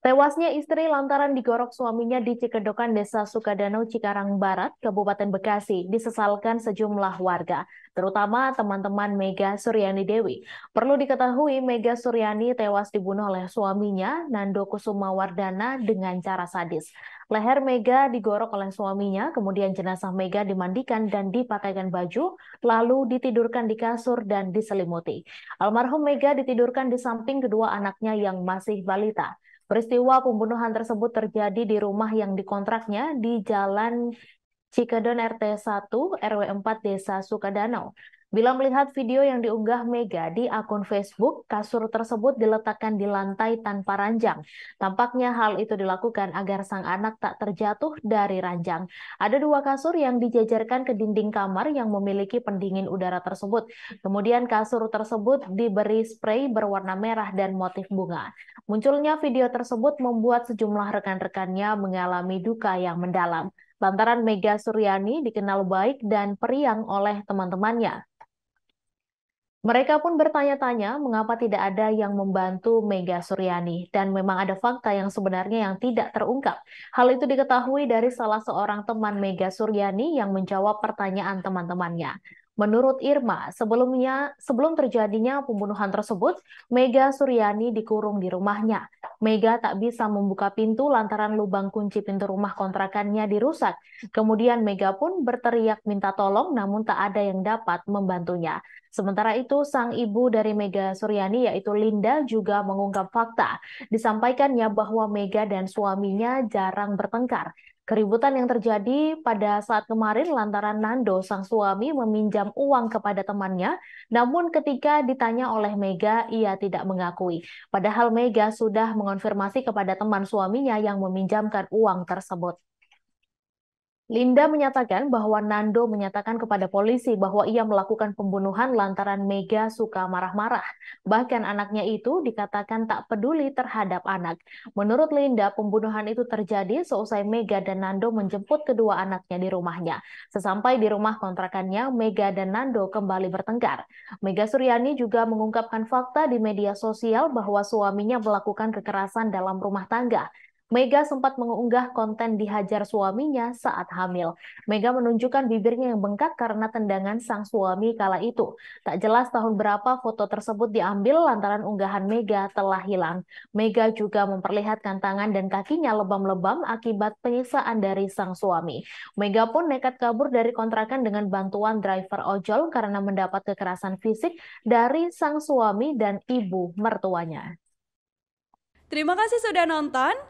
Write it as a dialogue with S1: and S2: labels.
S1: Tewasnya istri lantaran digorok suaminya di Cikedokan Desa Sukadanau Cikarang Barat, Kabupaten Bekasi, disesalkan sejumlah warga, terutama teman-teman Mega Suryani Dewi. Perlu diketahui Mega Suryani tewas dibunuh oleh suaminya, Nando Kusuma Wardana, dengan cara sadis. Leher Mega digorok oleh suaminya, kemudian jenazah Mega dimandikan dan dipakaikan baju, lalu ditidurkan di kasur dan diselimuti. Almarhum Mega ditidurkan di samping kedua anaknya yang masih balita. Peristiwa pembunuhan tersebut terjadi di rumah yang dikontraknya di Jalan Cikedon RT 1 RW 4 Desa Sukadanau. Bila melihat video yang diunggah Mega di akun Facebook, kasur tersebut diletakkan di lantai tanpa ranjang. Tampaknya hal itu dilakukan agar sang anak tak terjatuh dari ranjang. Ada dua kasur yang dijajarkan ke dinding kamar yang memiliki pendingin udara tersebut. Kemudian kasur tersebut diberi spray berwarna merah dan motif bunga. Munculnya video tersebut membuat sejumlah rekan-rekannya mengalami duka yang mendalam lantaran Mega Suryani dikenal baik dan periang oleh teman-temannya. Mereka pun bertanya-tanya mengapa tidak ada yang membantu Mega Suryani dan memang ada fakta yang sebenarnya yang tidak terungkap. Hal itu diketahui dari salah seorang teman Mega Suryani yang menjawab pertanyaan teman-temannya. Menurut Irma, sebelumnya sebelum terjadinya pembunuhan tersebut, Mega Suryani dikurung di rumahnya. Mega tak bisa membuka pintu lantaran lubang kunci pintu rumah kontrakannya dirusak. Kemudian Mega pun berteriak minta tolong namun tak ada yang dapat membantunya. Sementara itu, sang ibu dari Mega Suryani yaitu Linda juga mengungkap fakta. Disampaikannya bahwa Mega dan suaminya jarang bertengkar. Keributan yang terjadi pada saat kemarin lantaran Nando sang suami meminjam uang kepada temannya, namun ketika ditanya oleh Mega, ia tidak mengakui. Padahal Mega sudah mengonfirmasi kepada teman suaminya yang meminjamkan uang tersebut. Linda menyatakan bahwa Nando menyatakan kepada polisi bahwa ia melakukan pembunuhan lantaran Mega suka marah-marah. Bahkan anaknya itu dikatakan tak peduli terhadap anak. Menurut Linda, pembunuhan itu terjadi seusai Mega dan Nando menjemput kedua anaknya di rumahnya. Sesampai di rumah kontrakannya, Mega dan Nando kembali bertengkar. Mega Suryani juga mengungkapkan fakta di media sosial bahwa suaminya melakukan kekerasan dalam rumah tangga. Mega sempat mengunggah konten dihajar suaminya saat hamil. Mega menunjukkan bibirnya yang bengkak karena tendangan sang suami kala itu. Tak jelas tahun berapa foto tersebut diambil lantaran unggahan Mega telah hilang. Mega juga memperlihatkan tangan dan kakinya lebam-lebam akibat penyiksaan dari sang suami. Mega pun nekat kabur dari kontrakan dengan bantuan driver ojol karena mendapat kekerasan fisik dari sang suami dan ibu mertuanya. Terima kasih sudah nonton.